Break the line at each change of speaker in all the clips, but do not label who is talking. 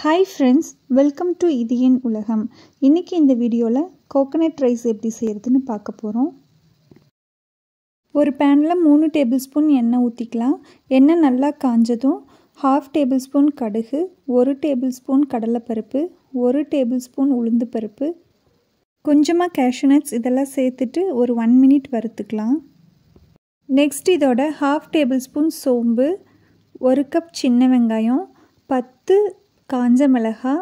hi friends welcome to இது என் உலகம் இன்றைக்கி இந்த வீடியோவில் கோகனட் ரைஸ் எப்படி செய்கிறதுன்னு பார்க்க போகிறோம் ஒரு பேனில் மூணு டேபிள் ஸ்பூன் எண்ணெய் ஊற்றிக்கலாம் எண்ணெய் நல்லா காஞ்சதும் ஹாஃப் டேபிள் ஸ்பூன் கடுகு ஒரு டேபிள் ஸ்பூன் கடலைப்பருப்பு ஒரு டேபிள் ஸ்பூன் உளுந்து பருப்பு கொஞ்சமாக கேஷனட்ஸ் இதெல்லாம் சேர்த்துட்டு ஒரு ஒன் மினிட் வறுத்துக்கலாம் நெக்ஸ்ட் இதோட ஹாஃப் டேபிள் ஸ்பூன் சோம்பு ஒரு கப் சின்ன வெங்காயம் பத்து காஞ்ச மிளகா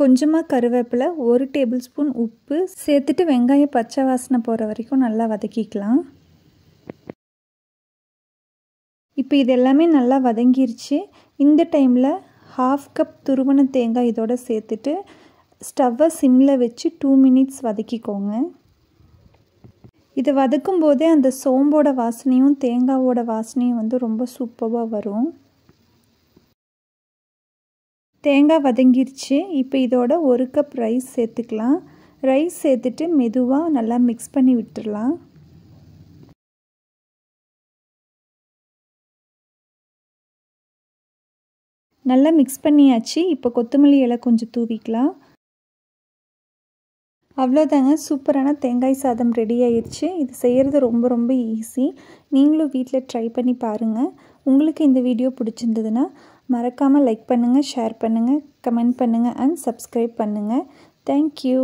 கொஞ்சமாக கருவேப்பிலை ஒரு டேபிள் ஸ்பூன் உப்பு சேர்த்துட்டு வெங்காயம் பச்சை வாசனை போகிற வரைக்கும் நல்லா வதக்கிக்கலாம் இப்போ இது எல்லாமே நல்லா வதங்கிருச்சு இந்த டைமில் ஹாஃப் கப் துருவன தேங்காய் இதோட சேர்த்துட்டு ஸ்டவ்வை சிம்மில் வச்சு டூ மினிட்ஸ் வதக்கிக்கோங்க இதை வதக்கும் போதே அந்த சோம்போட வாசனையும் தேங்காவோட வாசனையும் வந்து ரொம்ப சூப்பராக வரும் தேங்காய் வதங்கிருச்சு இப்போ இதோட ஒரு கப் ரைஸ் சேர்த்துக்கலாம் ரைஸ் சேர்த்துட்டு மெதுவாக நல்லா மிக்ஸ் பண்ணி விட்டுடலாம் நல்லா மிக்ஸ் பண்ணியாச்சு இப்போ கொத்தமல்லி இலை கொஞ்சம் தூவிக்கலாம் அவ்வளோதாங்க சூப்பரான தேங்காய் சாதம் ரெடி ஆயிடுச்சு இது செய்கிறது ரொம்ப ரொம்ப ஈஸி நீங்களும் வீட்டில் ட்ரை பண்ணி பாருங்கள் உங்களுக்கு இந்த வீடியோ பிடிச்சிருந்ததுன்னா மறக்காமல் லைக் பண்ணுங்கள் ஷேர் பண்ணுங்கள் கமெண்ட் பண்ணுங்கள் அண்ட் சப்ஸ்கிரைப் பண்ணுங்கள் தேங்க்யூ